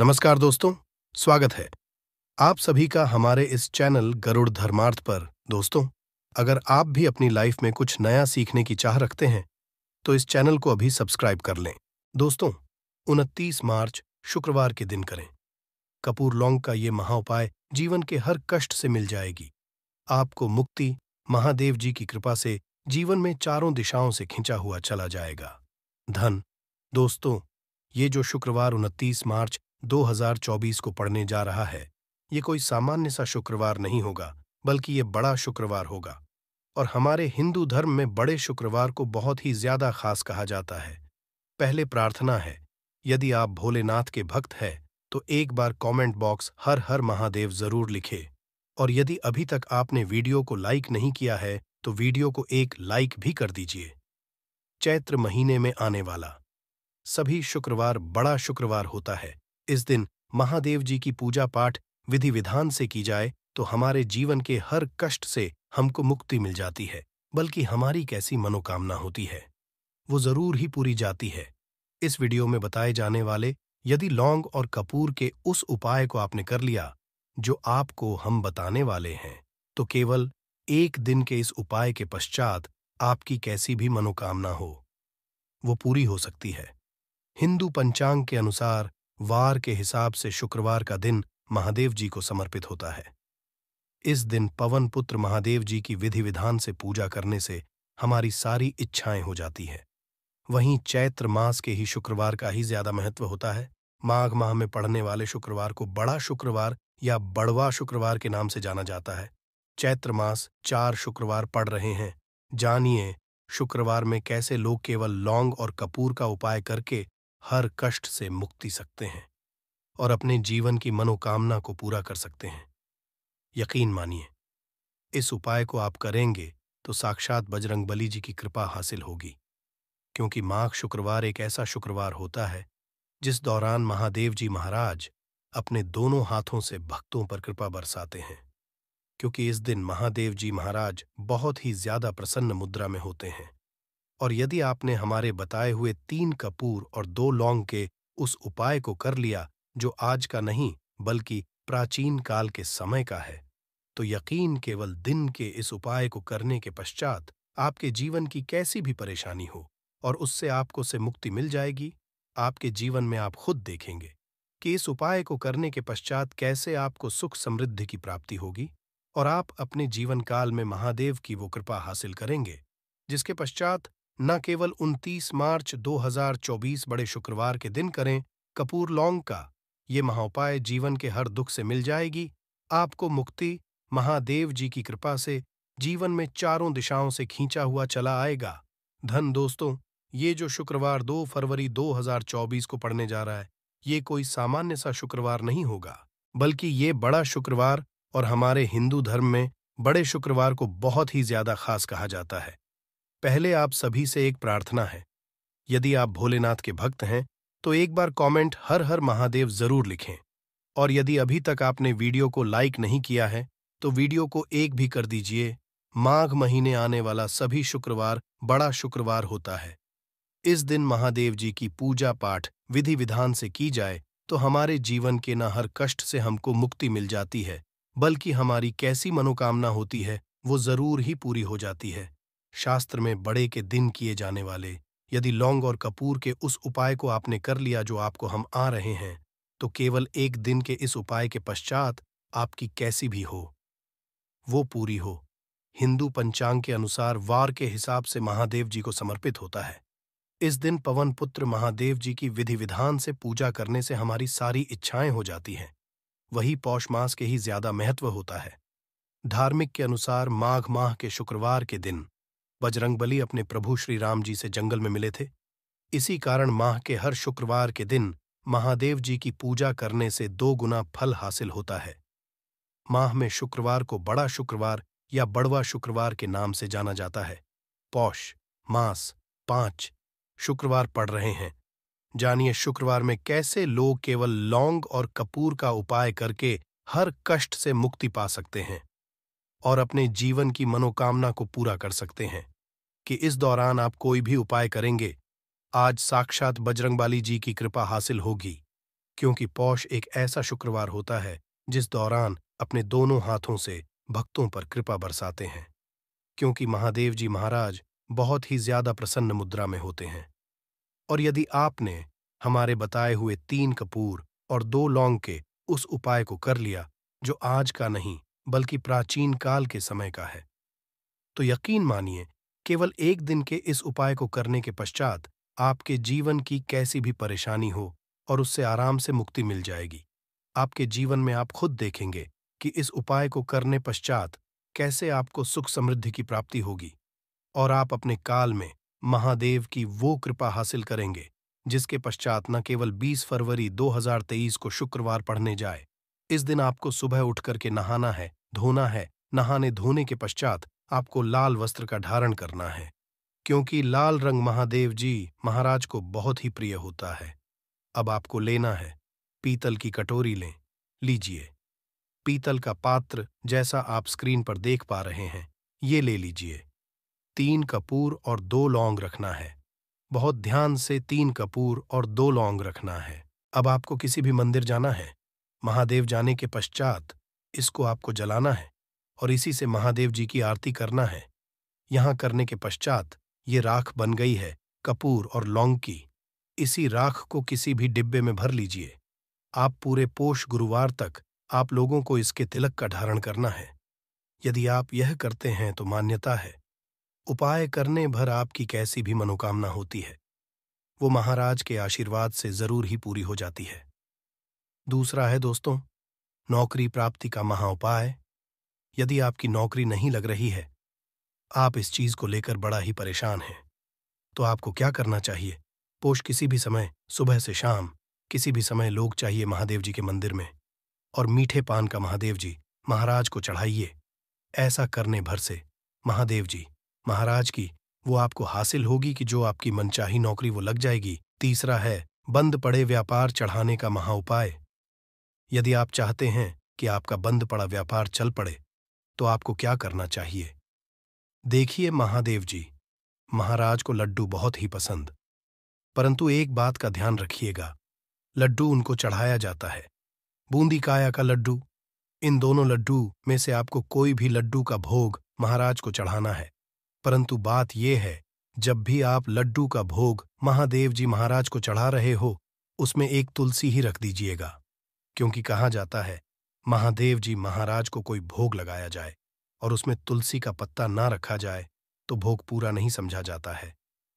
नमस्कार दोस्तों स्वागत है आप सभी का हमारे इस चैनल गरुड़ धर्मार्थ पर दोस्तों अगर आप भी अपनी लाइफ में कुछ नया सीखने की चाह रखते हैं तो इस चैनल को अभी सब्सक्राइब कर लें दोस्तों उनतीस मार्च शुक्रवार के दिन करें कपूर लौंग का ये महाउपाय जीवन के हर कष्ट से मिल जाएगी आपको मुक्ति महादेव जी की कृपा से जीवन में चारों दिशाओं से खिंचा हुआ चला जाएगा धन दोस्तों ये जो शुक्रवार उनतीस मार्च 2024 को पढ़ने जा रहा है ये कोई सामान्य सा शुक्रवार नहीं होगा बल्कि ये बड़ा शुक्रवार होगा और हमारे हिंदू धर्म में बड़े शुक्रवार को बहुत ही ज्यादा खास कहा जाता है पहले प्रार्थना है यदि आप भोलेनाथ के भक्त हैं तो एक बार कमेंट बॉक्स हर हर महादेव जरूर लिखे और यदि अभी तक आपने वीडियो को लाइक नहीं किया है तो वीडियो को एक लाइक भी कर दीजिए चैत्र महीने में आने वाला सभी शुक्रवार बड़ा शुक्रवार होता है इस दिन महादेव जी की पूजा पाठ विधि विधान से की जाए तो हमारे जीवन के हर कष्ट से हमको मुक्ति मिल जाती है बल्कि हमारी कैसी मनोकामना होती है वो जरूर ही पूरी जाती है इस वीडियो में बताए जाने वाले यदि लौंग और कपूर के उस उपाय को आपने कर लिया जो आपको हम बताने वाले हैं तो केवल एक दिन के इस उपाय के पश्चात आपकी कैसी भी मनोकामना हो वो पूरी हो सकती है हिंदू पंचांग के अनुसार वार के हिसाब से शुक्रवार का दिन महादेव जी को समर्पित होता है इस दिन पवन पुत्र महादेव जी की विधि विधान से पूजा करने से हमारी सारी इच्छाएं हो जाती हैं वहीं चैत्र मास के ही शुक्रवार का ही ज्यादा महत्व होता है माघ माह में पढ़ने वाले शुक्रवार को बड़ा शुक्रवार या बड़वा शुक्रवार के नाम से जाना जाता है चैत्र मास चार शुक्रवार पढ़ रहे हैं जानिए शुक्रवार में कैसे लोग केवल लौंग और कपूर का उपाय करके हर कष्ट से मुक्ति सकते हैं और अपने जीवन की मनोकामना को पूरा कर सकते हैं यकीन मानिए इस उपाय को आप करेंगे तो साक्षात बजरंग बली जी की कृपा हासिल होगी क्योंकि माघ शुक्रवार एक ऐसा शुक्रवार होता है जिस दौरान महादेव जी महाराज अपने दोनों हाथों से भक्तों पर कृपा बरसाते हैं क्योंकि इस दिन महादेव जी महाराज बहुत ही ज्यादा प्रसन्न मुद्रा में होते हैं और यदि आपने हमारे बताए हुए तीन कपूर और दो लौंग के उस उपाय को कर लिया जो आज का नहीं बल्कि प्राचीन काल के समय का है तो यकीन केवल दिन के इस उपाय को करने के पश्चात आपके जीवन की कैसी भी परेशानी हो और उससे आपको से मुक्ति मिल जाएगी आपके जीवन में आप खुद देखेंगे कि इस उपाय को करने के पश्चात कैसे आपको सुख समृद्धि की प्राप्ति होगी और आप अपने जीवन काल में महादेव की वो कृपा हासिल करेंगे जिसके पश्चात न केवल 29 मार्च 2024 बड़े शुक्रवार के दिन करें कपूर लौंग का ये महाउपाय जीवन के हर दुख से मिल जाएगी आपको मुक्ति महादेव जी की कृपा से जीवन में चारों दिशाओं से खींचा हुआ चला आएगा धन दोस्तों ये जो शुक्रवार 2 फरवरी 2024 को पढ़ने जा रहा है ये कोई सामान्य सा शुक्रवार नहीं होगा बल्कि ये बड़ा शुक्रवार और हमारे हिंदू धर्म में बड़े शुक्रवार को बहुत ही ज्यादा खास कहा जाता है पहले आप सभी से एक प्रार्थना है यदि आप भोलेनाथ के भक्त हैं तो एक बार कमेंट हर हर महादेव जरूर लिखें और यदि अभी तक आपने वीडियो को लाइक नहीं किया है तो वीडियो को एक भी कर दीजिए माघ महीने आने वाला सभी शुक्रवार बड़ा शुक्रवार होता है इस दिन महादेव जी की पूजा पाठ विधि विधान से की जाए तो हमारे जीवन के न हर कष्ट से हमको मुक्ति मिल जाती है बल्कि हमारी कैसी मनोकामना होती है वो जरूर ही पूरी हो जाती है शास्त्र में बड़े के दिन किए जाने वाले यदि लौंग और कपूर के उस उपाय को आपने कर लिया जो आपको हम आ रहे हैं तो केवल एक दिन के इस उपाय के पश्चात आपकी कैसी भी हो वो पूरी हो हिंदू पंचांग के अनुसार वार के हिसाब से महादेव जी को समर्पित होता है इस दिन पवन पुत्र महादेव जी की विधि विधान से पूजा करने से हमारी सारी इच्छाएं हो जाती हैं वही पौष मास के ही ज्यादा महत्व होता है धार्मिक के अनुसार माघ माह के शुक्रवार के दिन बजरंगबली अपने प्रभु श्री राम जी से जंगल में मिले थे इसी कारण माह के हर शुक्रवार के दिन महादेव जी की पूजा करने से दो गुना फल हासिल होता है माह में शुक्रवार को बड़ा शुक्रवार या बड़वा शुक्रवार के नाम से जाना जाता है पौष मास पांच शुक्रवार पढ़ रहे हैं जानिए शुक्रवार में कैसे लोग केवल लौंग और कपूर का उपाय करके हर कष्ट से मुक्ति पा सकते हैं और अपने जीवन की मनोकामना को पूरा कर सकते हैं कि इस दौरान आप कोई भी उपाय करेंगे आज साक्षात बजरंगबाली जी की कृपा हासिल होगी क्योंकि पौष एक ऐसा शुक्रवार होता है जिस दौरान अपने दोनों हाथों से भक्तों पर कृपा बरसाते हैं क्योंकि महादेव जी महाराज बहुत ही ज्यादा प्रसन्न मुद्रा में होते हैं और यदि आपने हमारे बताए हुए तीन कपूर और दो लौंग के उस उपाय को कर लिया जो आज का नहीं बल्कि प्राचीन काल के समय का है तो यकीन मानिए केवल एक दिन के इस उपाय को करने के पश्चात आपके जीवन की कैसी भी परेशानी हो और उससे आराम से मुक्ति मिल जाएगी आपके जीवन में आप खुद देखेंगे कि इस उपाय को करने पश्चात कैसे आपको सुख समृद्धि की प्राप्ति होगी और आप अपने काल में महादेव की वो कृपा हासिल करेंगे जिसके पश्चात न केवल 20 फरवरी 2023 को शुक्रवार पढ़ने जाए इस दिन आपको सुबह उठ करके नहाना है धोना है नहाने धोने के पश्चात आपको लाल वस्त्र का धारण करना है क्योंकि लाल रंग महादेव जी महाराज को बहुत ही प्रिय होता है अब आपको लेना है पीतल की कटोरी लें लीजिए पीतल का पात्र जैसा आप स्क्रीन पर देख पा रहे हैं ये ले लीजिए तीन कपूर और दो लौंग रखना है बहुत ध्यान से तीन कपूर और दो लौंग रखना है अब आपको किसी भी मंदिर जाना है महादेव जाने के पश्चात इसको आपको जलाना है और इसी से महादेव जी की आरती करना है यहां करने के पश्चात ये राख बन गई है कपूर और लौंग की इसी राख को किसी भी डिब्बे में भर लीजिए आप पूरे पोष गुरुवार तक आप लोगों को इसके तिलक का धारण करना है यदि आप यह करते हैं तो मान्यता है उपाय करने भर आपकी कैसी भी मनोकामना होती है वो महाराज के आशीर्वाद से जरूर ही पूरी हो जाती है दूसरा है दोस्तों नौकरी प्राप्ति का महा उपाय यदि आपकी नौकरी नहीं लग रही है आप इस चीज को लेकर बड़ा ही परेशान हैं तो आपको क्या करना चाहिए पोष किसी भी समय सुबह से शाम किसी भी समय लोग चाहिए महादेव जी के मंदिर में और मीठे पान का महादेव जी महाराज को चढ़ाइए ऐसा करने भर से महादेव जी महाराज की वो आपको हासिल होगी कि जो आपकी मनचाही नौकरी वो लग जाएगी तीसरा है बंद पड़े व्यापार चढ़ाने का महा उपाय यदि आप चाहते हैं कि आपका बंद पड़ा व्यापार चल पड़े तो आपको क्या करना चाहिए देखिए महादेव जी महाराज को लड्डू बहुत ही पसंद परंतु एक बात का ध्यान रखिएगा लड्डू उनको चढ़ाया जाता है बूंदी काया का लड्डू इन दोनों लड्डू में से आपको कोई भी लड्डू का भोग महाराज को चढ़ाना है परंतु बात यह है जब भी आप लड्डू का भोग महादेव जी महाराज को चढ़ा रहे हो उसमें एक तुलसी ही रख दीजिएगा क्योंकि कहा जाता है महादेव जी महाराज को कोई भोग लगाया जाए और उसमें तुलसी का पत्ता ना रखा जाए तो भोग पूरा नहीं समझा जाता है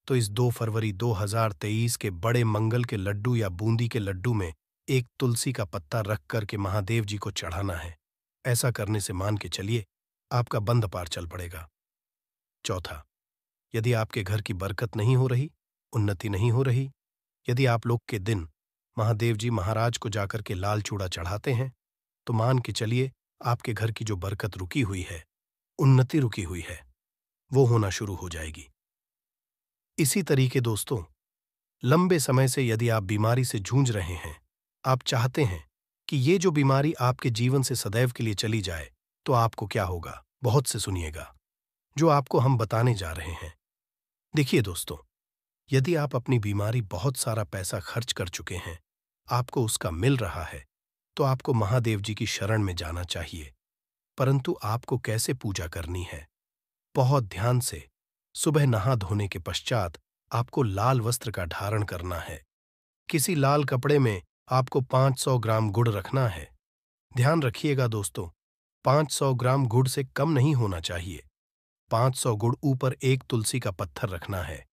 तो इस 2 फरवरी 2023 के बड़े मंगल के लड्डू या बूंदी के लड्डू में एक तुलसी का पत्ता रख कर के महादेव जी को चढ़ाना है ऐसा करने से मान के चलिए आपका बंद पार चल पड़ेगा चौथा यदि आपके घर की बरकत नहीं हो रही उन्नति नहीं हो रही यदि आप लोग के दिन महादेव जी महाराज को जाकर के लाल चूड़ा चढ़ाते हैं तो मान के चलिए आपके घर की जो बरकत रुकी हुई है उन्नति रुकी हुई है वो होना शुरू हो जाएगी इसी तरीके दोस्तों लंबे समय से यदि आप बीमारी से जूझ रहे हैं आप चाहते हैं कि ये जो बीमारी आपके जीवन से सदैव के लिए चली जाए तो आपको क्या होगा बहुत से सुनिएगा जो आपको हम बताने जा रहे हैं देखिए दोस्तों यदि आप अपनी बीमारी बहुत सारा पैसा खर्च कर चुके हैं आपको उसका मिल रहा है तो आपको महादेव जी की शरण में जाना चाहिए परंतु आपको कैसे पूजा करनी है बहुत ध्यान से सुबह नहा धोने के पश्चात आपको लाल वस्त्र का धारण करना है किसी लाल कपड़े में आपको 500 ग्राम गुड़ रखना है ध्यान रखिएगा दोस्तों 500 ग्राम गुड़ से कम नहीं होना चाहिए 500 गुड़ ऊपर एक तुलसी का पत्थर रखना है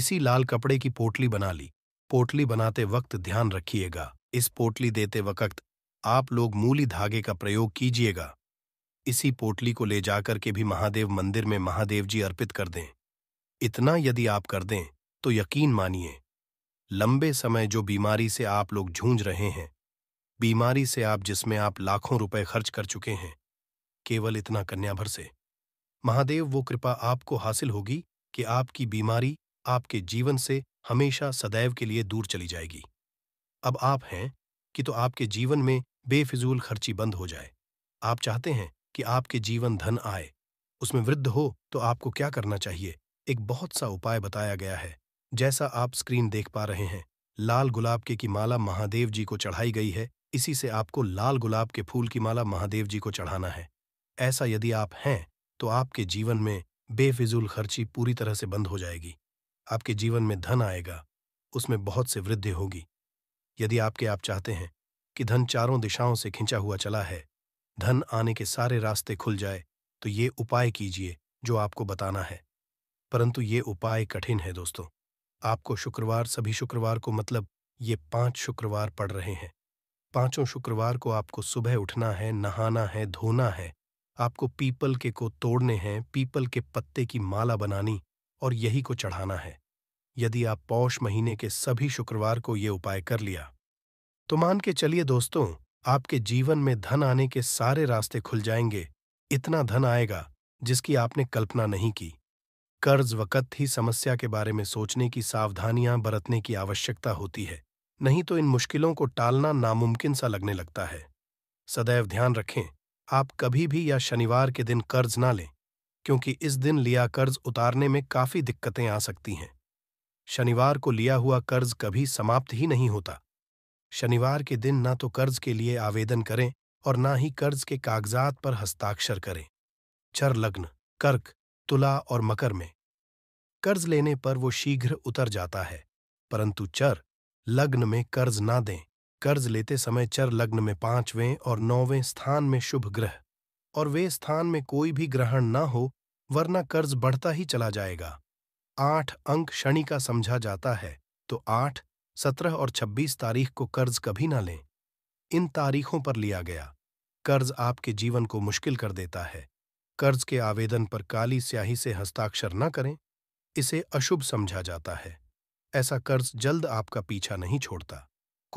इसी लाल कपड़े की पोटली बना ली पोटली बनाते वक्त ध्यान रखिएगा इस पोटली देते वक्त आप लोग मूली धागे का प्रयोग कीजिएगा इसी पोटली को ले जाकर के भी महादेव मंदिर में महादेव जी अर्पित कर दें इतना यदि आप कर दें तो यकीन मानिए लंबे समय जो बीमारी से आप लोग झूंझ रहे हैं बीमारी से आप जिसमें आप लाखों रुपए खर्च कर चुके हैं केवल इतना कन्या भर से महादेव वो कृपा आपको हासिल होगी कि आपकी बीमारी आपके जीवन से हमेशा सदैव के लिए दूर चली जाएगी अब आप हैं कि तो आपके जीवन में बेफिजूल खर्ची बंद हो जाए आप चाहते हैं कि आपके जीवन धन आए उसमें वृद्ध हो तो आपको क्या करना चाहिए एक बहुत सा उपाय बताया गया है जैसा आप स्क्रीन देख पा रहे हैं लाल गुलाब के की माला महादेव जी को चढ़ाई गई है इसी से आपको लाल गुलाब के फूल की माला महादेव जी को चढ़ाना है ऐसा यदि आप हैं तो आपके जीवन में बेफिजूल खर्ची पूरी तरह से बंद हो जाएगी आपके जीवन में धन आएगा उसमें बहुत से वृद्धि होगी यदि आपके आप चाहते हैं कि धन चारों दिशाओं से खिंचा हुआ चला है धन आने के सारे रास्ते खुल जाए तो ये उपाय कीजिए जो आपको बताना है परंतु ये उपाय कठिन है दोस्तों आपको शुक्रवार सभी शुक्रवार को मतलब ये पांच शुक्रवार पड़ रहे हैं पांचों शुक्रवार को आपको सुबह उठना है नहाना है धोना है आपको पीपल के को तोड़ने हैं पीपल के पत्ते की माला बनानी और यही को चढ़ाना है यदि आप पौष महीने के सभी शुक्रवार को ये उपाय कर लिया तो मान के चलिए दोस्तों आपके जीवन में धन आने के सारे रास्ते खुल जाएंगे इतना धन आएगा जिसकी आपने कल्पना नहीं की कर्ज वक़्त ही समस्या के बारे में सोचने की सावधानियां बरतने की आवश्यकता होती है नहीं तो इन मुश्किलों को टालना नामुमकिन सा लगने लगता है सदैव ध्यान रखें आप कभी भी या शनिवार के दिन कर्ज ना लें क्योंकि इस दिन लिया कर्ज उतारने में काफ़ी दिक्कतें आ सकती हैं शनिवार को लिया हुआ कर्ज कभी समाप्त ही नहीं होता शनिवार के दिन ना तो कर्ज के लिए आवेदन करें और ना ही कर्ज के कागजात पर हस्ताक्षर करें चर लग्न कर्क तुला और मकर में कर्ज लेने पर वो शीघ्र उतर जाता है परंतु चर लग्न में कर्ज ना दें कर्ज लेते समय चर लग्न में पांचवें और नौवें स्थान में शुभ ग्रह और वे स्थान में कोई भी ग्रहण ना हो वरना कर्ज बढ़ता ही चला जाएगा आठ अंक शनि का समझा जाता है तो आठ सत्रह और छब्बीस तारीख को कर्ज कभी ना लें इन तारीखों पर लिया गया कर्ज आपके जीवन को मुश्किल कर देता है कर्ज के आवेदन पर काली स्याही से हस्ताक्षर न करें इसे अशुभ समझा जाता है ऐसा कर्ज जल्द आपका पीछा नहीं छोड़ता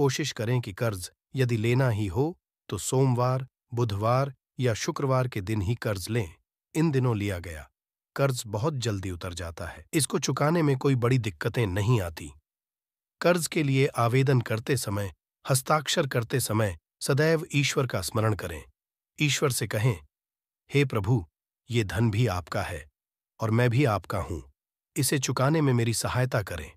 कोशिश करें कि कर्ज यदि लेना ही हो तो सोमवार बुधवार या शुक्रवार के दिन ही कर्ज लें इन दिनों लिया गया कर्ज बहुत जल्दी उतर जाता है इसको चुकाने में कोई बड़ी दिक्कतें नहीं आती कर्ज के लिए आवेदन करते समय हस्ताक्षर करते समय सदैव ईश्वर का स्मरण करें ईश्वर से कहें हे प्रभु ये धन भी आपका है और मैं भी आपका हूं इसे चुकाने में मेरी सहायता करें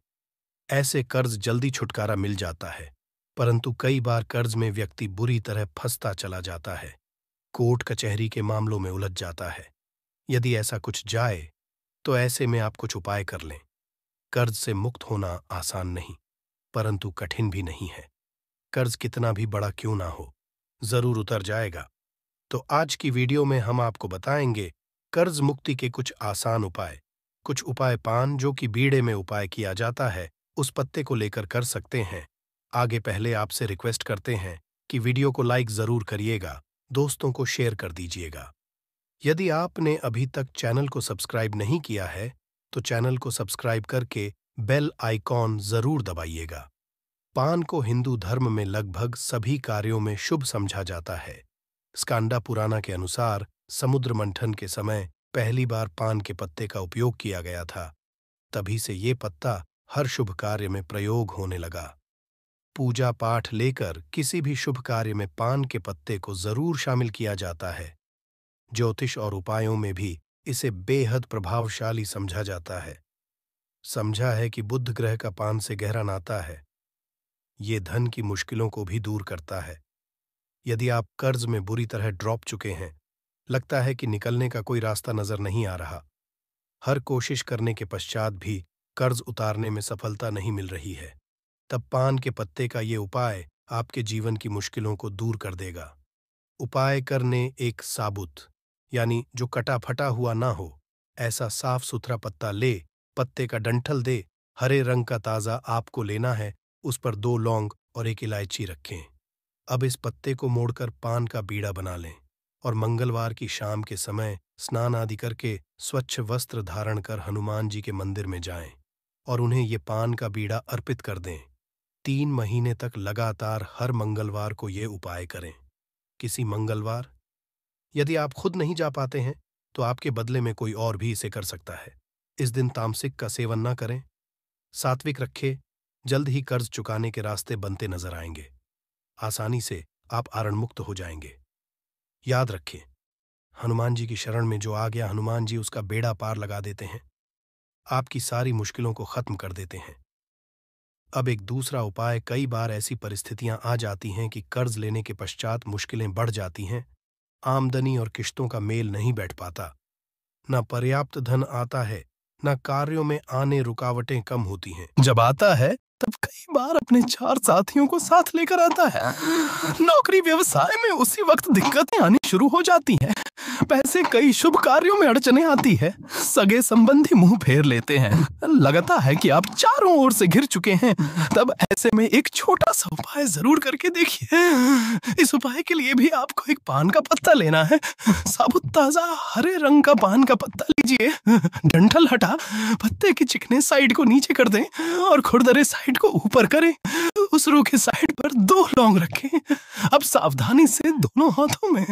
ऐसे कर्ज जल्दी छुटकारा मिल जाता है परंतु कई बार कर्ज में व्यक्ति बुरी तरह फंसता चला जाता है कोर्ट कचहरी के मामलों में उलझ जाता है यदि ऐसा कुछ जाए तो ऐसे में आप कुछ उपाय कर लें कर्ज से मुक्त होना आसान नहीं परंतु कठिन भी नहीं है कर्ज कितना भी बड़ा क्यों ना हो जरूर उतर जाएगा तो आज की वीडियो में हम आपको बताएंगे कर्ज मुक्ति के कुछ आसान उपाय कुछ उपाय पान जो कि बीड़े में उपाय किया जाता है उस पत्ते को लेकर कर सकते हैं आगे पहले आपसे रिक्वेस्ट करते हैं कि वीडियो को लाइक जरूर करिएगा दोस्तों को शेयर कर दीजिएगा यदि आपने अभी तक चैनल को सब्सक्राइब नहीं किया है तो चैनल को सब्सक्राइब करके बेल आइकॉन जरूर दबाइएगा पान को हिंदू धर्म में लगभग सभी कार्यों में शुभ समझा जाता है स्कांडा पुराना के अनुसार समुद्र मंथन के समय पहली बार पान के पत्ते का उपयोग किया गया था तभी से ये पत्ता हर शुभ कार्य में प्रयोग होने लगा पूजा पाठ लेकर किसी भी शुभ कार्य में पान के पत्ते को जरूर शामिल किया जाता है ज्योतिष और उपायों में भी इसे बेहद प्रभावशाली समझा जाता है समझा है कि बुद्ध ग्रह का पान से गहरा नाता है ये धन की मुश्किलों को भी दूर करता है यदि आप कर्ज में बुरी तरह ड्रॉप चुके हैं लगता है कि निकलने का कोई रास्ता नजर नहीं आ रहा हर कोशिश करने के पश्चात भी कर्ज उतारने में सफलता नहीं मिल रही है तब पान के पत्ते का ये उपाय आपके जीवन की मुश्किलों को दूर कर देगा उपाय करने एक साबुत यानी जो कटा फटा हुआ ना हो ऐसा साफ सुथरा पत्ता ले पत्ते का डंठल दे हरे रंग का ताज़ा आपको लेना है उस पर दो लौंग और एक इलायची रखें अब इस पत्ते को मोड़कर पान का बीड़ा बना लें और मंगलवार की शाम के समय स्नान आदि करके स्वच्छ वस्त्र धारण कर हनुमान जी के मंदिर में जाएं और उन्हें ये पान का बीड़ा अर्पित कर दें तीन महीने तक लगातार हर मंगलवार को ये उपाय करें किसी मंगलवार यदि आप खुद नहीं जा पाते हैं तो आपके बदले में कोई और भी इसे कर सकता है इस दिन तामसिक का सेवन न करें सात्विक रखें जल्द ही कर्ज चुकाने के रास्ते बनते नजर आएंगे आसानी से आप आरणमुक्त हो जाएंगे याद रखें हनुमान जी की शरण में जो आ गया हनुमान जी उसका बेड़ा पार लगा देते हैं आपकी सारी मुश्किलों को खत्म कर देते हैं अब एक दूसरा उपाय कई बार ऐसी परिस्थितियां आ जाती हैं कि कर्ज लेने के पश्चात मुश्किलें बढ़ जाती हैं आमदनी और किश्तों का मेल नहीं बैठ पाता न पर्याप्त धन आता है न कार्यों में आने रुकावटें कम होती हैं जब आता है तब कई बार अपने चार साथियों को साथ लेकर आता है नौकरी व्यवसाय में उसी वक्त दिक्कतें आनी शुरू हो जाती हैं पैसे कई शुभ कार्यों में अड़चने आती है सगे संबंधी मुंह फेर लेते हैं लगता है कि आप चारों ओर से घिर चुके हैं तब ऐसे ऐसे में एक छोटा सा उपाय जरूर करके देखिए इस उपाय के लिए भी आपको एक पान का पत्ता लेना है साबुत ताजा हरे रंग का पान का पत्ता लीजिए डंठल हटा पत्ते की चिकने साइड को नीचे कर दें और खुरदरे साइड को ऊपर करें उस रो के साइड पर दो लौंग रखें अब सावधानी से दोनों हाथों में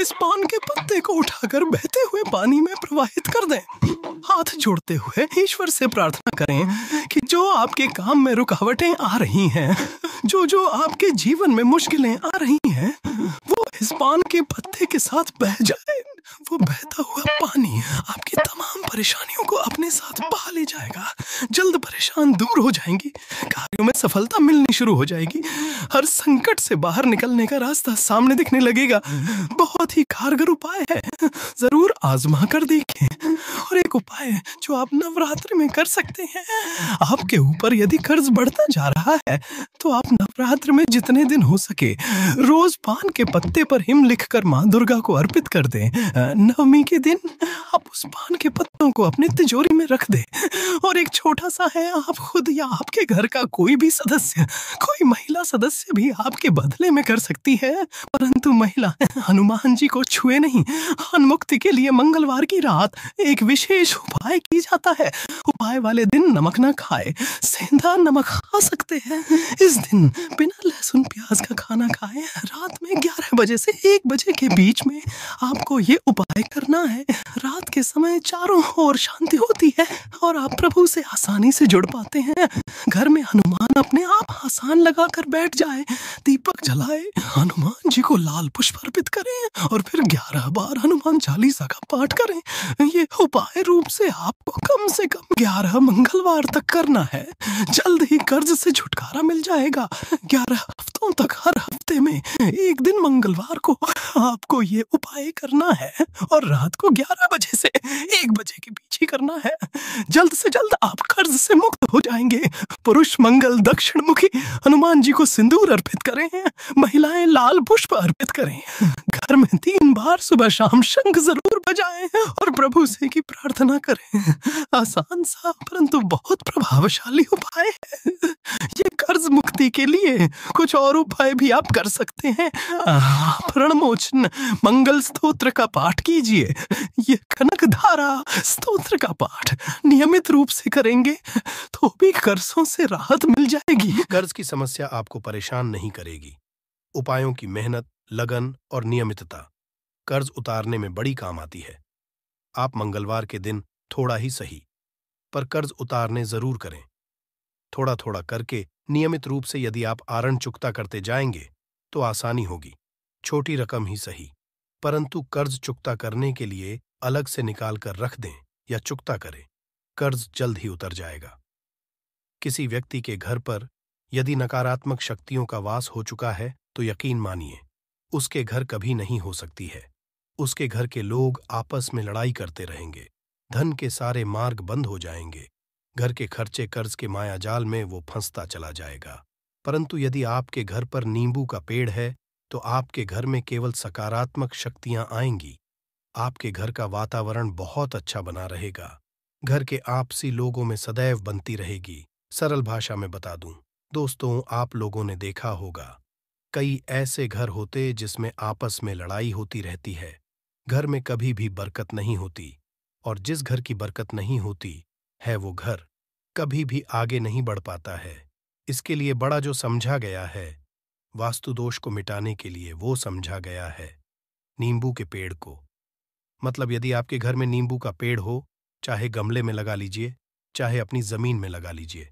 इस पान के पत्ते को उठाकर बहते हुए पानी में प्रवाहित कर दें हाथ जोड़ते हुए ईश्वर से प्रार्थना करें कि जो आपके काम में रुकावटें आ रही हैं जो जो आपके जीवन में मुश्किलें आ रही हैं वो इस पान के पत्ते के साथ बह जाए वो बहता हुआ पानी आपकी तमाम परेशानियों को अपने साथ बहा ले जाएगा जल्द परेशान दूर हो जाएंगी कार्यों में सफलता मिलनी शुरू हो जाएगी हर संकट से बाहर निकलने का रास्ता सामने दिखने लगेगा बहुत ही कारगर उपाय है जरूर आजमा कर देखें और एक उपाय है जो आप नवरात्रि में कर सकते हैं आपके ऊपर यदि कर्ज बढ़ता जा रहा है तो आप नवरात्र में जितने दिन हो सके रोज पान के पत्ते पर हिम लिख कर माँ दुर्गा को अर्पित कर दे नवमी के दिन आप उस पान के पत्तों को अपने तिजोरी में रख दे और एक छोटा सा है आप खुद या आपके घर का कोई भी सदस्य कोई महिला सदस्य भी आपके बदले में कर सकती है परंतु महिला हनुमान जी को छुए नहीं हनुमुक्ति के लिए मंगलवार की रात एक विशेष विशेष उपाय की जाता है उपाय वाले दिन नमक ना खाए सेंधा नमक खा सकते हैं इस दिन बिना लहसुन प्याज का खाना खाए रात में ग्यारह बजे से एक बजे के बीच में आपको ये उपाय करना है रात के समय चारों ओर शांति होती है और आप प्रभु से आसानी से जुड़ पाते हैं घर में हनुमान अपने आप आसान लगाकर बैठ जाए दीपक जलाए हनुमान जी को लाल पुष्प अर्पित करें और फिर ग्यारह बार हनुमान चालीसा का पाठ करें ये उपाय रूप से आपको कम से कम ग्यारह मंगलवार तक करना है जल्द ही कर्ज से छुटकारा मिल जाएगा ग्यारह हफ्ता वर्षों तक हर हफ्ते में एक दिन मंगलवार को आपको ये उपाय करना है और रात को 11 बजे से एक बजे के बीच ही करना है जल्द से जल्द आप कर्ज से मुक्त हो जाएंगे पुरुष मंगल दक्षिण मुखी हनुमान जी को सिंदूर अर्पित करें महिलाएं लाल पुष्प अर्पित करें घर में तीन बार सुबह शाम शंख जरूर बजाएं और प्रभु से की प्रार्थना करें आसान सा परंतु बहुत प्रभावशाली उपाय है ये कर्ज मुक्ति के लिए कुछ और और उपाय भी आप कर सकते हैं प्रणमोचन मंगल स्तोत्र का पाठ कीजिए ये कनक धारा स्तोत्र का पाठ नियमित रूप से करेंगे तो भी कर्जों से राहत मिल जाएगी कर्ज की समस्या आपको परेशान नहीं करेगी उपायों की मेहनत लगन और नियमितता कर्ज उतारने में बड़ी काम आती है आप मंगलवार के दिन थोड़ा ही सही पर कर्ज उतारने जरूर करें थोड़ा थोड़ा करके नियमित रूप से यदि आप आरण चुकता करते जाएंगे तो आसानी होगी छोटी रकम ही सही परंतु कर्ज चुकता करने के लिए अलग से निकाल कर रख दें या चुकता करें कर्ज जल्द ही उतर जाएगा किसी व्यक्ति के घर पर यदि नकारात्मक शक्तियों का वास हो चुका है तो यकीन मानिए उसके घर कभी नहीं हो सकती है उसके घर के लोग आपस में लड़ाई करते रहेंगे धन के सारे मार्ग बंद हो जाएंगे घर के खर्चे कर्ज के माया जाल में वो फंसता चला जाएगा परंतु यदि आपके घर पर नींबू का पेड़ है तो आपके घर में केवल सकारात्मक शक्तियां आएंगी आपके घर का वातावरण बहुत अच्छा बना रहेगा घर के आपसी लोगों में सदैव बनती रहेगी सरल भाषा में बता दूं दोस्तों आप लोगों ने देखा होगा कई ऐसे घर होते जिसमें आपस में लड़ाई होती रहती है घर में कभी भी बरकत नहीं होती और जिस घर की बरकत नहीं होती है वो घर कभी भी आगे नहीं बढ़ पाता है इसके लिए बड़ा जो समझा गया है वास्तु दोष को मिटाने के लिए वो समझा गया है नींबू के पेड़ को मतलब यदि आपके घर में नींबू का पेड़ हो चाहे गमले में लगा लीजिए चाहे अपनी जमीन में लगा लीजिए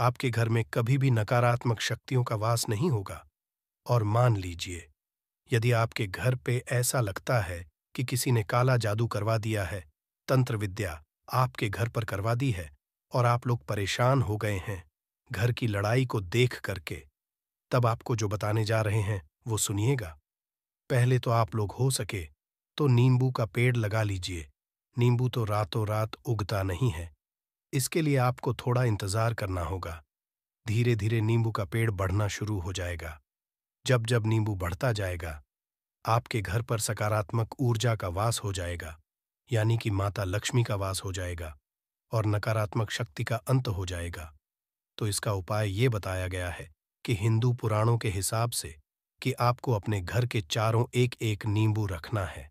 आपके घर में कभी भी नकारात्मक शक्तियों का वास नहीं होगा और मान लीजिए यदि आपके घर पे ऐसा लगता है कि किसी ने काला जादू करवा दिया है तंत्र विद्या आपके घर पर करवा दी है और आप लोग परेशान हो गए हैं घर की लड़ाई को देख करके तब आपको जो बताने जा रहे हैं वो सुनिएगा पहले तो आप लोग हो सके तो नींबू का पेड़ लगा लीजिए नींबू तो रातों रात उगता नहीं है इसके लिए आपको थोड़ा इंतजार करना होगा धीरे धीरे नींबू का पेड़ बढ़ना शुरू हो जाएगा जब जब नींबू बढ़ता जाएगा आपके घर पर सकारात्मक ऊर्जा का वास हो जाएगा यानी कि माता लक्ष्मी का वास हो जाएगा और नकारात्मक शक्ति का अंत हो जाएगा तो इसका उपाय ये बताया गया है कि हिंदू पुराणों के हिसाब से कि आपको अपने घर के चारों एक एक नींबू रखना है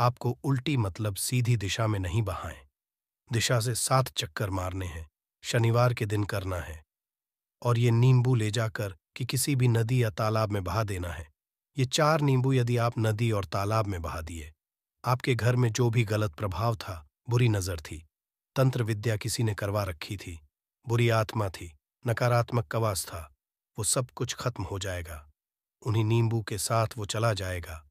आपको उल्टी मतलब सीधी दिशा में नहीं बहाएं दिशा से सात चक्कर मारने हैं शनिवार के दिन करना है और ये नींबू ले जाकर कि किसी भी नदी या तालाब में बहा देना है ये चार नींबू यदि आप नदी और तालाब में बहा दिए आपके घर में जो भी गलत प्रभाव था बुरी नजर थी तंत्र विद्या किसी ने करवा रखी थी बुरी आत्मा थी नकारात्मक कवास था वो सब कुछ खत्म हो जाएगा उन्हीं नींबू के साथ वो चला जाएगा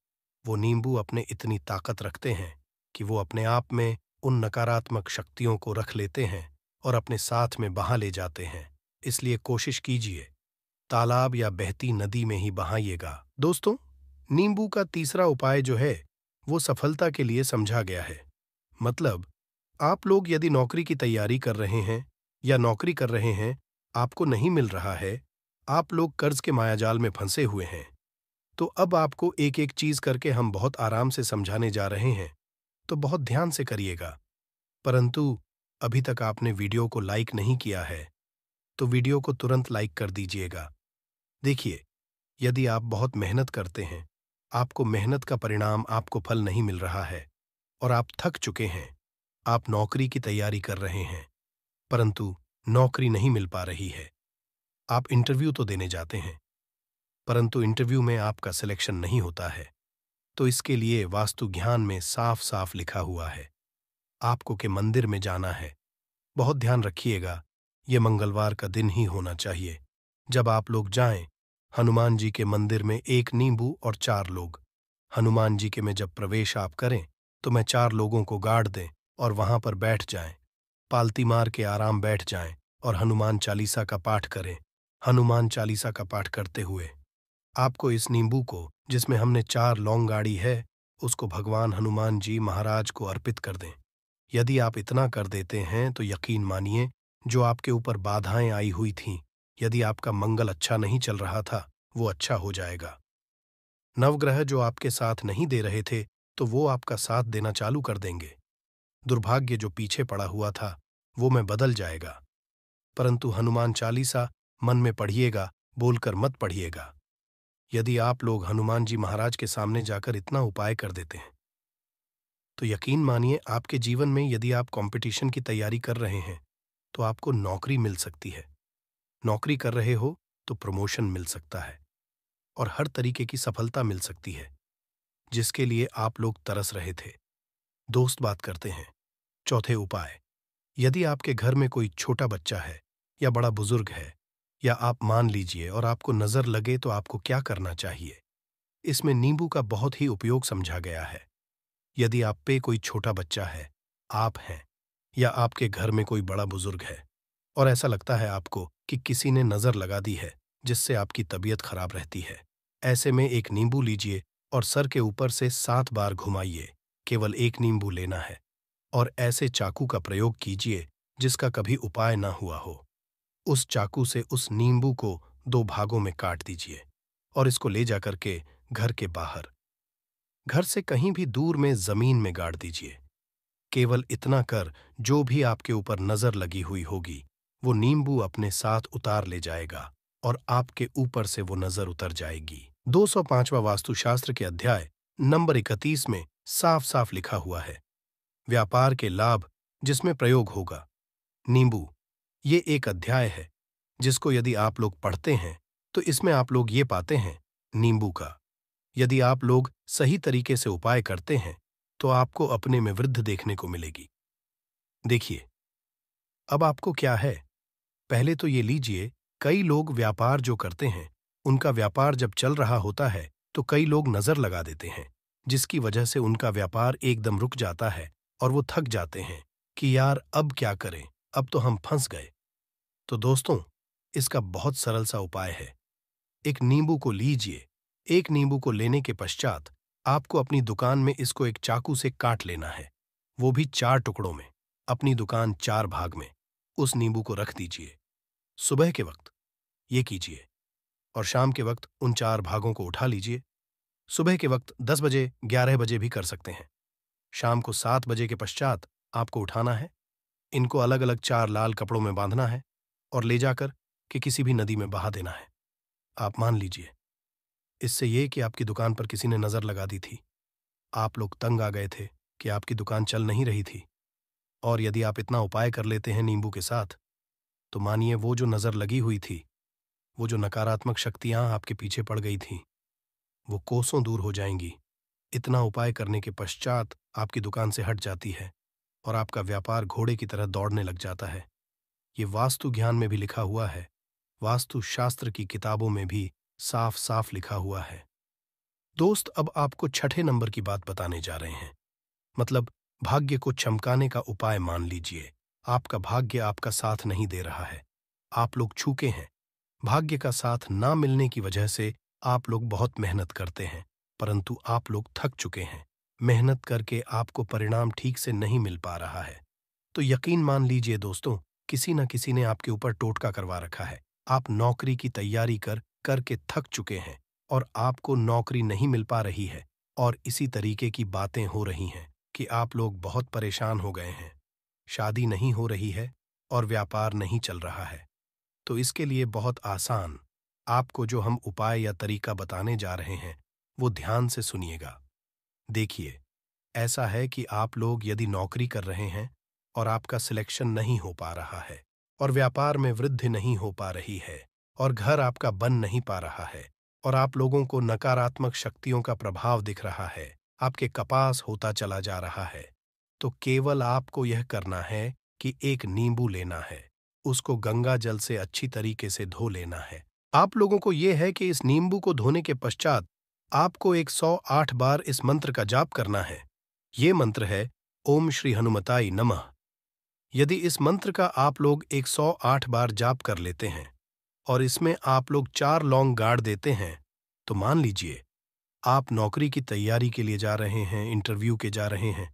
वो नींबू अपने इतनी ताकत रखते हैं कि वो अपने आप में उन नकारात्मक शक्तियों को रख लेते हैं और अपने साथ में बहा ले जाते हैं इसलिए कोशिश कीजिए तालाब या बहती नदी में ही बहाइएगा दोस्तों नींबू का तीसरा उपाय जो है वो सफलता के लिए समझा गया है मतलब आप लोग यदि नौकरी की तैयारी कर रहे हैं या नौकरी कर रहे हैं आपको नहीं मिल रहा है आप लोग कर्ज के मायाजाल में फंसे हुए हैं तो अब आपको एक एक चीज करके हम बहुत आराम से समझाने जा रहे हैं तो बहुत ध्यान से करिएगा परंतु अभी तक आपने वीडियो को लाइक नहीं किया है तो वीडियो को तुरंत लाइक कर दीजिएगा देखिए यदि आप बहुत मेहनत करते हैं आपको मेहनत का परिणाम आपको फल नहीं मिल रहा है और आप थक चुके हैं आप नौकरी की तैयारी कर रहे हैं परंतु नौकरी नहीं मिल पा रही है आप इंटरव्यू तो देने जाते हैं परंतु इंटरव्यू में आपका सिलेक्शन नहीं होता है तो इसके लिए वास्तु ज्ञान में साफ साफ लिखा हुआ है आपको के मंदिर में जाना है बहुत ध्यान रखिएगा ये मंगलवार का दिन ही होना चाहिए जब आप लोग जाएं हनुमान जी के मंदिर में एक नींबू और चार लोग हनुमान जी के में जब प्रवेश आप करें तो मैं चार लोगों को गाड़ दें और वहां पर बैठ जाएं पालती मार के आराम बैठ जाएं और हनुमान चालीसा का पाठ करें हनुमान चालीसा का पाठ करते हुए आपको इस नींबू को जिसमें हमने चार लौंग गाड़ी है उसको भगवान हनुमान जी महाराज को अर्पित कर दें यदि आप इतना कर देते हैं तो यकीन मानिए जो आपके ऊपर बाधाएं आई हुई थीं यदि आपका मंगल अच्छा नहीं चल रहा था वो अच्छा हो जाएगा नवग्रह जो आपके साथ नहीं दे रहे थे तो वो आपका साथ देना चालू कर देंगे दुर्भाग्य जो पीछे पड़ा हुआ था वो मैं बदल जाएगा परंतु हनुमान चालीसा मन में पढ़िएगा बोलकर मत पढ़िएगा यदि आप लोग हनुमान जी महाराज के सामने जाकर इतना उपाय कर देते हैं तो यकीन मानिए आपके जीवन में यदि आप कंपटीशन की तैयारी कर रहे हैं तो आपको नौकरी मिल सकती है नौकरी कर रहे हो तो प्रमोशन मिल सकता है और हर तरीके की सफलता मिल सकती है जिसके लिए आप लोग तरस रहे थे दोस्त बात करते हैं चौथे उपाय यदि आपके घर में कोई छोटा बच्चा है या बड़ा बुजुर्ग है या आप मान लीजिए और आपको नजर लगे तो आपको क्या करना चाहिए इसमें नींबू का बहुत ही उपयोग समझा गया है यदि आप पे कोई छोटा बच्चा है आप हैं या आपके घर में कोई बड़ा बुजुर्ग है और ऐसा लगता है आपको कि किसी ने नज़र लगा दी है जिससे आपकी तबीयत खराब रहती है ऐसे में एक नींबू लीजिए और सर के ऊपर से सात बार घुमाइए केवल एक नींबू लेना है और ऐसे चाकू का प्रयोग कीजिए जिसका कभी उपाय ना हुआ हो उस चाकू से उस नींबू को दो भागों में काट दीजिए और इसको ले जाकर के घर के बाहर घर से कहीं भी दूर में जमीन में गाड़ दीजिए केवल इतना कर जो भी आपके ऊपर नजर लगी हुई होगी वो नींबू अपने साथ उतार ले जाएगा और आपके ऊपर से वो नजर उतर जाएगी 205वां वास्तुशास्त्र के अध्याय नंबर इकतीस में साफ साफ लिखा हुआ है व्यापार के लाभ जिसमें प्रयोग होगा नींबू ये एक अध्याय है जिसको यदि आप लोग पढ़ते हैं तो इसमें आप लोग ये पाते हैं नींबू का यदि आप लोग सही तरीके से उपाय करते हैं तो आपको अपने में वृद्ध देखने को मिलेगी देखिए अब आपको क्या है पहले तो ये लीजिए कई लोग व्यापार जो करते हैं उनका व्यापार जब चल रहा होता है तो कई लोग नजर लगा देते हैं जिसकी वजह से उनका व्यापार एकदम रुक जाता है और वो थक जाते हैं कि यार अब क्या करें अब तो हम फंस गए तो दोस्तों इसका बहुत सरल सा उपाय है एक नींबू को लीजिए एक नींबू को लेने के पश्चात आपको अपनी दुकान में इसको एक चाकू से काट लेना है वो भी चार टुकड़ों में अपनी दुकान चार भाग में उस नींबू को रख दीजिए सुबह के वक्त ये कीजिए और शाम के वक्त उन चार भागों को उठा लीजिए सुबह के वक्त दस बजे ग्यारह बजे भी कर सकते हैं शाम को सात बजे के पश्चात आपको उठाना है इनको अलग अलग चार लाल कपड़ों में बांधना है और ले जाकर कि किसी भी नदी में बहा देना है आप मान लीजिए इससे ये कि आपकी दुकान पर किसी ने नज़र लगा दी थी आप लोग तंग आ गए थे कि आपकी दुकान चल नहीं रही थी और यदि आप इतना उपाय कर लेते हैं नींबू के साथ तो मानिए वो जो नज़र लगी हुई थी वो जो नकारात्मक शक्तियां आपके पीछे पड़ गई थीं वो कोसों दूर हो जाएंगी इतना उपाय करने के पश्चात आपकी दुकान से हट जाती है और आपका व्यापार घोड़े की तरह दौड़ने लग जाता है ये वास्तु ज्ञान में भी लिखा हुआ है वास्तु शास्त्र की किताबों में भी साफ साफ लिखा हुआ है दोस्त अब आपको छठे नंबर की बात बताने जा रहे हैं मतलब भाग्य को चमकाने का उपाय मान लीजिए आपका भाग्य आपका साथ नहीं दे रहा है आप लोग छूके हैं भाग्य का साथ ना मिलने की वजह से आप लोग बहुत मेहनत करते हैं परंतु आप लोग थक चुके हैं मेहनत करके आपको परिणाम ठीक से नहीं मिल पा रहा है तो यकीन मान लीजिए दोस्तों किसी न किसी ने आपके ऊपर टोटका करवा रखा है आप नौकरी की तैयारी कर करके थक चुके हैं और आपको नौकरी नहीं मिल पा रही है और इसी तरीके की बातें हो रही हैं कि आप लोग बहुत परेशान हो गए हैं शादी नहीं हो रही है और व्यापार नहीं चल रहा है तो इसके लिए बहुत आसान आपको जो हम उपाय या तरीका बताने जा रहे हैं वो ध्यान से सुनिएगा देखिए ऐसा है कि आप लोग यदि नौकरी कर रहे हैं और आपका सिलेक्शन नहीं हो पा रहा है और व्यापार में वृद्धि नहीं हो पा रही है और घर आपका बन नहीं पा रहा है और आप लोगों को नकारात्मक शक्तियों का प्रभाव दिख रहा है आपके कपास होता चला जा रहा है तो केवल आपको यह करना है कि एक नींबू लेना है उसको गंगा जल से अच्छी तरीके से धो लेना है आप लोगों को यह है कि इस नींबू को धोने के पश्चात आपको 108 बार इस मंत्र का जाप करना है ये मंत्र है ओम श्री हनुमताई नमः यदि इस मंत्र का आप लोग 108 बार जाप कर लेते हैं और इसमें आप लोग चार लौंग गाड़ देते हैं तो मान लीजिए आप नौकरी की तैयारी के लिए जा रहे हैं इंटरव्यू के जा रहे हैं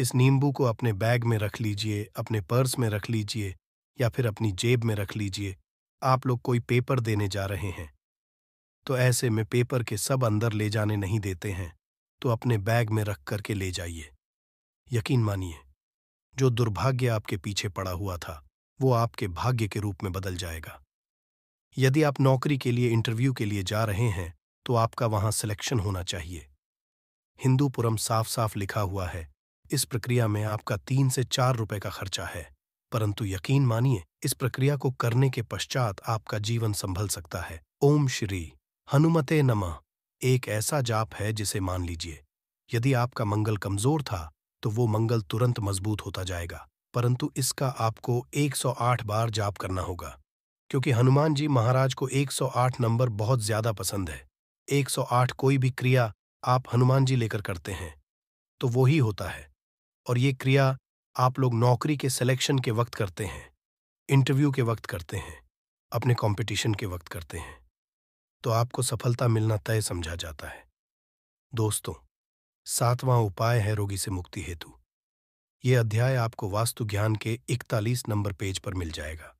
इस नींबू को अपने बैग में रख लीजिए अपने पर्स में रख लीजिए या फिर अपनी जेब में रख लीजिए आप लोग कोई पेपर देने जा रहे हैं तो ऐसे में पेपर के सब अंदर ले जाने नहीं देते हैं तो अपने बैग में रख करके ले जाइए यकीन मानिए जो दुर्भाग्य आपके पीछे पड़ा हुआ था वो आपके भाग्य के रूप में बदल जाएगा यदि आप नौकरी के लिए इंटरव्यू के लिए जा रहे हैं तो आपका वहां सिलेक्शन होना चाहिए हिंदूपुरम साफ साफ लिखा हुआ है इस प्रक्रिया में आपका तीन से चार रुपए का खर्चा है परंतु यकीन मानिए इस प्रक्रिया को करने के पश्चात आपका जीवन संभल सकता है ओम श्री हनुमते नमः एक ऐसा जाप है जिसे मान लीजिए यदि आपका मंगल कमजोर था तो वो मंगल तुरंत मजबूत होता जाएगा परंतु इसका आपको 108 बार जाप करना होगा क्योंकि हनुमान जी महाराज को 108 नंबर बहुत ज्यादा पसंद है 108 कोई भी क्रिया आप हनुमान जी लेकर करते हैं तो वो ही होता है और ये क्रिया आप लोग नौकरी के सिलेक्शन के वक्त करते हैं इंटरव्यू के वक्त करते हैं अपने कंपटीशन के वक्त करते हैं तो आपको सफलता मिलना तय समझा जाता है दोस्तों सातवां उपाय है रोगी से मुक्ति हेतु ये अध्याय आपको वास्तु ज्ञान के इकतालीस नंबर पेज पर मिल जाएगा